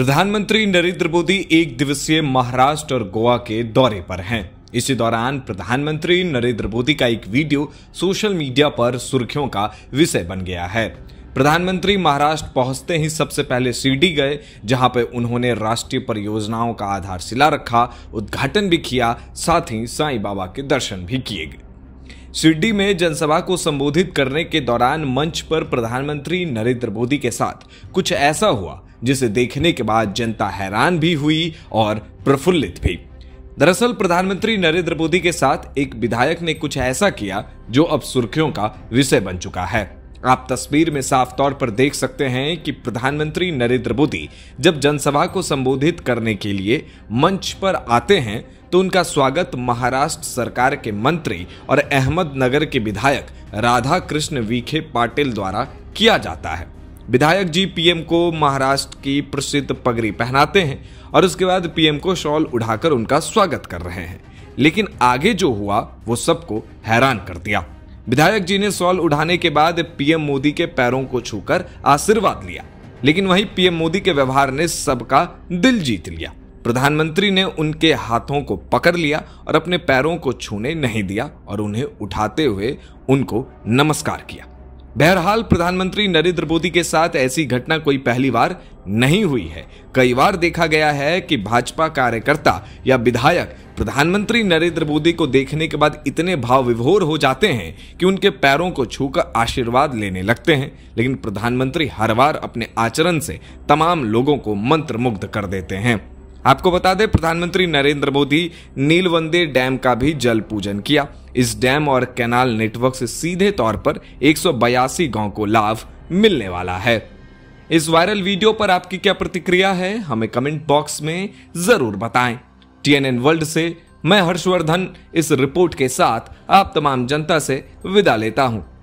प्रधानमंत्री नरेंद्र मोदी एक दिवसीय महाराष्ट्र और गोवा के दौरे पर हैं इसी दौरान प्रधानमंत्री नरेंद्र मोदी का एक वीडियो सोशल मीडिया पर सुर्खियों का विषय बन गया है प्रधानमंत्री महाराष्ट्र पहुंचते ही सबसे पहले सीडी गए जहां पर उन्होंने राष्ट्रीय परियोजनाओं का आधारशिला रखा उद्घाटन भी किया साथ ही साई बाबा के दर्शन भी किए गए सिडनी में जनसभा को संबोधित करने के दौरान मंच पर प्रधानमंत्री नरेंद्र मोदी के साथ कुछ ऐसा हुआ जिसे देखने के बाद जनता हैरान भी हुई और प्रफुल्लित भी दरअसल प्रधानमंत्री नरेंद्र मोदी के साथ एक विधायक ने कुछ ऐसा किया जो अब सुर्खियों का विषय बन चुका है आप तस्वीर में साफ तौर पर देख सकते हैं कि प्रधानमंत्री नरेंद्र मोदी जब जनसभा को संबोधित करने के लिए मंच पर आते हैं तो उनका स्वागत महाराष्ट्र सरकार के मंत्री और अहमदनगर के विधायक राधा कृष्ण विखे पाटिल द्वारा किया जाता है विधायक जी पीएम को महाराष्ट्र की प्रसिद्ध पगड़ी पहनाते हैं और उसके बाद पीएम को शॉल उड़ाकर उनका स्वागत कर रहे हैं लेकिन आगे जो हुआ वो सबको हैरान कर दिया विधायक जी ने शॉल उड़ाने के बाद पीएम मोदी के पैरों को छूकर आशीर्वाद लिया लेकिन वहीं पीएम मोदी के व्यवहार ने सबका दिल जीत लिया प्रधानमंत्री ने उनके हाथों को पकड़ लिया और अपने पैरों को छूने नहीं दिया और उन्हें उठाते हुए उनको नमस्कार किया बहरहाल प्रधानमंत्री नरेंद्र मोदी के साथ ऐसी घटना कोई पहली बार नहीं हुई है कई बार देखा गया है कि भाजपा कार्यकर्ता या विधायक प्रधानमंत्री नरेंद्र मोदी को देखने के बाद इतने भाव विभोर हो जाते हैं कि उनके पैरों को छूकर आशीर्वाद लेने लगते हैं लेकिन प्रधानमंत्री हर बार अपने आचरण से तमाम लोगों को मंत्रमुग्ध कर देते हैं आपको बता दें प्रधानमंत्री नरेंद्र मोदी नीलवंदे डैम का भी जल पूजन किया इस डैम और कैनाल नेटवर्क से सीधे तौर पर एक गांव को लाभ मिलने वाला है इस वायरल वीडियो पर आपकी क्या प्रतिक्रिया है हमें कमेंट बॉक्स में जरूर बताएं टीएनएन वर्ल्ड से मैं हर्षवर्धन इस रिपोर्ट के साथ आप तमाम जनता से विदा लेता हूं